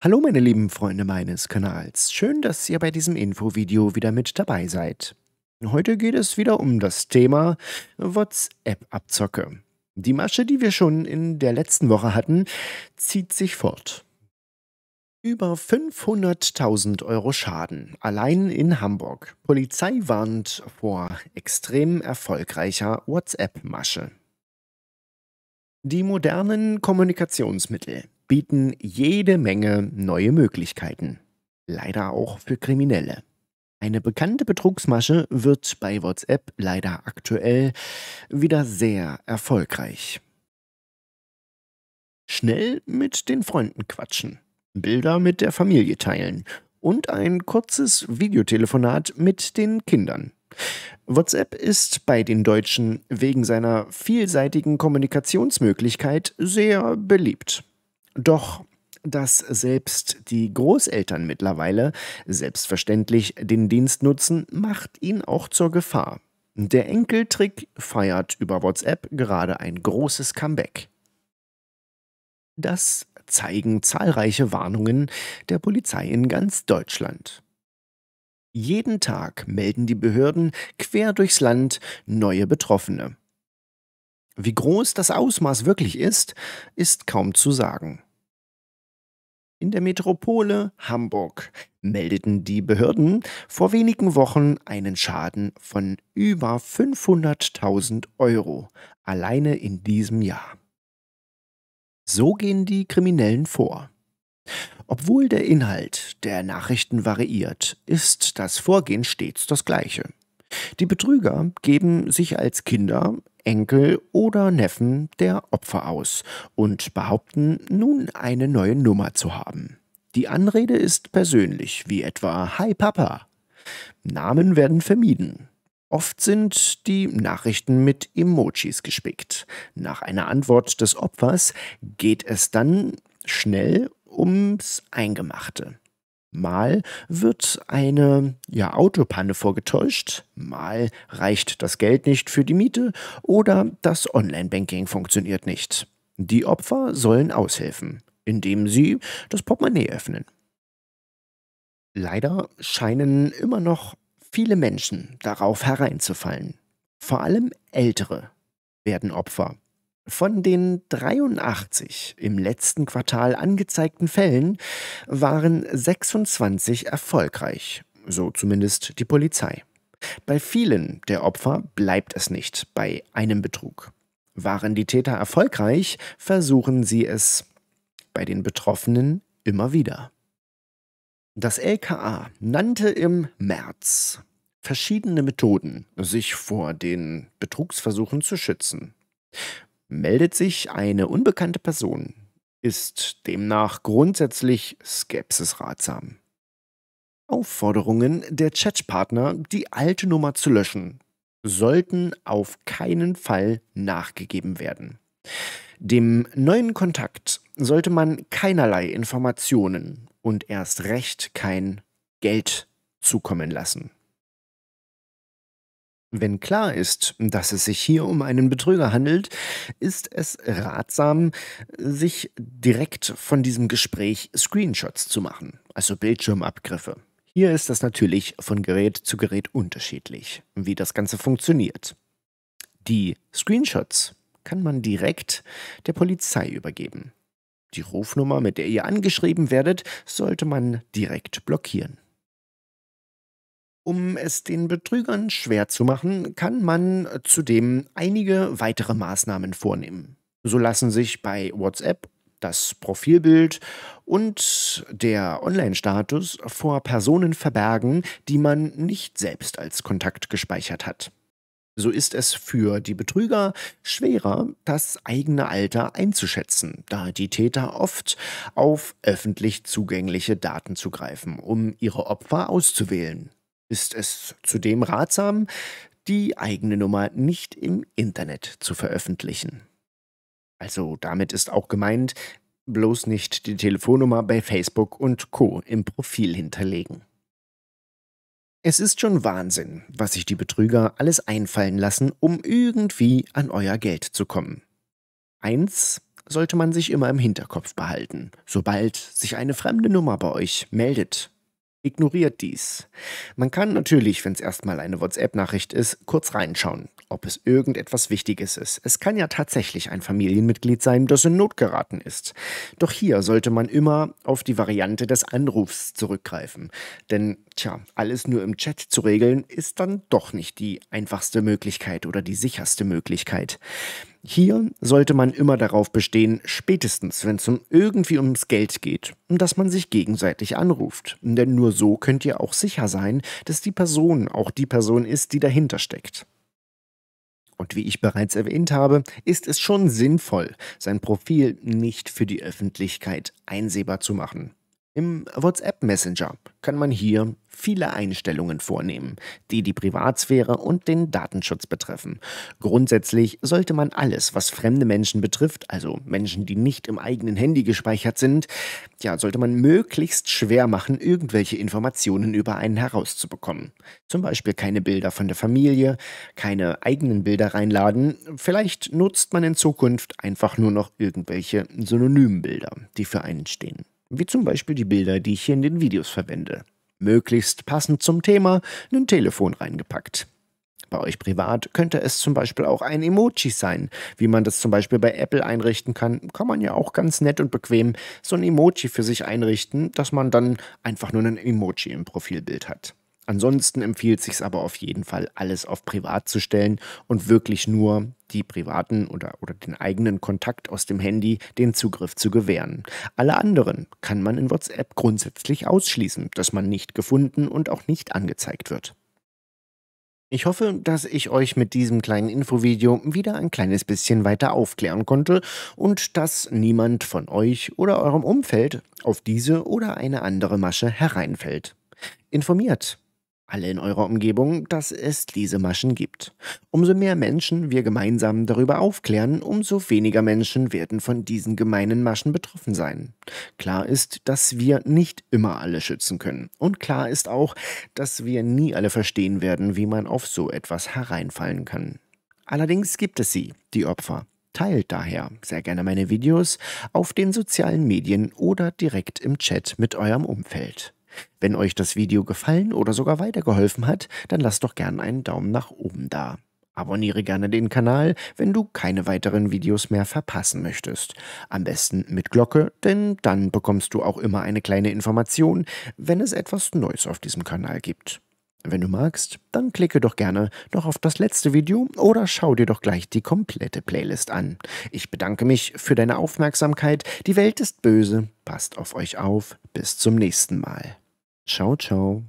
Hallo meine lieben Freunde meines Kanals, schön, dass ihr bei diesem Infovideo wieder mit dabei seid. Heute geht es wieder um das Thema WhatsApp-Abzocke. Die Masche, die wir schon in der letzten Woche hatten, zieht sich fort. Über 500.000 Euro Schaden, allein in Hamburg. Polizei warnt vor extrem erfolgreicher WhatsApp-Masche. Die modernen Kommunikationsmittel bieten jede Menge neue Möglichkeiten. Leider auch für Kriminelle. Eine bekannte Betrugsmasche wird bei WhatsApp leider aktuell wieder sehr erfolgreich. Schnell mit den Freunden quatschen, Bilder mit der Familie teilen und ein kurzes Videotelefonat mit den Kindern. WhatsApp ist bei den Deutschen wegen seiner vielseitigen Kommunikationsmöglichkeit sehr beliebt. Doch dass selbst die Großeltern mittlerweile selbstverständlich den Dienst nutzen, macht ihn auch zur Gefahr. Der Enkeltrick feiert über WhatsApp gerade ein großes Comeback. Das zeigen zahlreiche Warnungen der Polizei in ganz Deutschland. Jeden Tag melden die Behörden quer durchs Land neue Betroffene. Wie groß das Ausmaß wirklich ist, ist kaum zu sagen. In der Metropole Hamburg meldeten die Behörden vor wenigen Wochen einen Schaden von über 500.000 Euro alleine in diesem Jahr. So gehen die Kriminellen vor. Obwohl der Inhalt der Nachrichten variiert, ist das Vorgehen stets das gleiche. Die Betrüger geben sich als Kinder Enkel oder Neffen der Opfer aus und behaupten nun eine neue Nummer zu haben. Die Anrede ist persönlich, wie etwa Hi Papa. Namen werden vermieden. Oft sind die Nachrichten mit Emojis gespickt. Nach einer Antwort des Opfers geht es dann schnell ums Eingemachte. Mal wird eine ja, Autopanne vorgetäuscht, mal reicht das Geld nicht für die Miete oder das Online-Banking funktioniert nicht. Die Opfer sollen aushelfen, indem sie das Portemonnaie öffnen. Leider scheinen immer noch viele Menschen darauf hereinzufallen. Vor allem Ältere werden Opfer. Von den 83 im letzten Quartal angezeigten Fällen waren 26 erfolgreich, so zumindest die Polizei. Bei vielen der Opfer bleibt es nicht bei einem Betrug. Waren die Täter erfolgreich, versuchen sie es bei den Betroffenen immer wieder. Das LKA nannte im März verschiedene Methoden, sich vor den Betrugsversuchen zu schützen meldet sich eine unbekannte Person, ist demnach grundsätzlich Skepsis ratsam. Aufforderungen der Chatpartner, die alte Nummer zu löschen, sollten auf keinen Fall nachgegeben werden. Dem neuen Kontakt sollte man keinerlei Informationen und erst recht kein Geld zukommen lassen. Wenn klar ist, dass es sich hier um einen Betrüger handelt, ist es ratsam, sich direkt von diesem Gespräch Screenshots zu machen, also Bildschirmabgriffe. Hier ist das natürlich von Gerät zu Gerät unterschiedlich, wie das Ganze funktioniert. Die Screenshots kann man direkt der Polizei übergeben. Die Rufnummer, mit der ihr angeschrieben werdet, sollte man direkt blockieren. Um es den Betrügern schwer zu machen, kann man zudem einige weitere Maßnahmen vornehmen. So lassen sich bei WhatsApp das Profilbild und der Online-Status vor Personen verbergen, die man nicht selbst als Kontakt gespeichert hat. So ist es für die Betrüger schwerer, das eigene Alter einzuschätzen, da die Täter oft auf öffentlich zugängliche Daten zugreifen, um ihre Opfer auszuwählen ist es zudem ratsam, die eigene Nummer nicht im Internet zu veröffentlichen. Also damit ist auch gemeint, bloß nicht die Telefonnummer bei Facebook und Co im Profil hinterlegen. Es ist schon Wahnsinn, was sich die Betrüger alles einfallen lassen, um irgendwie an euer Geld zu kommen. Eins sollte man sich immer im Hinterkopf behalten, sobald sich eine fremde Nummer bei euch meldet ignoriert dies. Man kann natürlich, wenn es erstmal eine WhatsApp-Nachricht ist, kurz reinschauen, ob es irgendetwas Wichtiges ist. Es kann ja tatsächlich ein Familienmitglied sein, das in Not geraten ist. Doch hier sollte man immer auf die Variante des Anrufs zurückgreifen. Denn, tja, alles nur im Chat zu regeln, ist dann doch nicht die einfachste Möglichkeit oder die sicherste Möglichkeit. Hier sollte man immer darauf bestehen, spätestens wenn es um irgendwie ums Geld geht, dass man sich gegenseitig anruft. Denn nur so könnt ihr auch sicher sein, dass die Person auch die Person ist, die dahinter steckt. Und wie ich bereits erwähnt habe, ist es schon sinnvoll, sein Profil nicht für die Öffentlichkeit einsehbar zu machen. Im WhatsApp Messenger kann man hier viele Einstellungen vornehmen, die die Privatsphäre und den Datenschutz betreffen. Grundsätzlich sollte man alles, was fremde Menschen betrifft, also Menschen, die nicht im eigenen Handy gespeichert sind, ja, sollte man möglichst schwer machen, irgendwelche Informationen über einen herauszubekommen. Zum Beispiel keine Bilder von der Familie, keine eigenen Bilder reinladen. Vielleicht nutzt man in Zukunft einfach nur noch irgendwelche Synonymbilder, die für einen stehen wie zum Beispiel die Bilder, die ich hier in den Videos verwende. Möglichst passend zum Thema ein Telefon reingepackt. Bei euch privat könnte es zum Beispiel auch ein Emoji sein. Wie man das zum Beispiel bei Apple einrichten kann, kann man ja auch ganz nett und bequem so ein Emoji für sich einrichten, dass man dann einfach nur ein Emoji im Profilbild hat. Ansonsten empfiehlt sich aber auf jeden Fall, alles auf privat zu stellen und wirklich nur die privaten oder, oder den eigenen Kontakt aus dem Handy den Zugriff zu gewähren. Alle anderen kann man in WhatsApp grundsätzlich ausschließen, dass man nicht gefunden und auch nicht angezeigt wird. Ich hoffe, dass ich euch mit diesem kleinen Infovideo wieder ein kleines bisschen weiter aufklären konnte und dass niemand von euch oder eurem Umfeld auf diese oder eine andere Masche hereinfällt. Informiert alle in eurer Umgebung, dass es diese Maschen gibt. Umso mehr Menschen wir gemeinsam darüber aufklären, umso weniger Menschen werden von diesen gemeinen Maschen betroffen sein. Klar ist, dass wir nicht immer alle schützen können. Und klar ist auch, dass wir nie alle verstehen werden, wie man auf so etwas hereinfallen kann. Allerdings gibt es sie, die Opfer. Teilt daher sehr gerne meine Videos auf den sozialen Medien oder direkt im Chat mit eurem Umfeld. Wenn euch das Video gefallen oder sogar weitergeholfen hat, dann lasst doch gern einen Daumen nach oben da. Abonniere gerne den Kanal, wenn du keine weiteren Videos mehr verpassen möchtest. Am besten mit Glocke, denn dann bekommst du auch immer eine kleine Information, wenn es etwas Neues auf diesem Kanal gibt. Wenn du magst, dann klicke doch gerne noch auf das letzte Video oder schau dir doch gleich die komplette Playlist an. Ich bedanke mich für deine Aufmerksamkeit. Die Welt ist böse. Passt auf euch auf. Bis zum nächsten Mal. Ciao, ciao.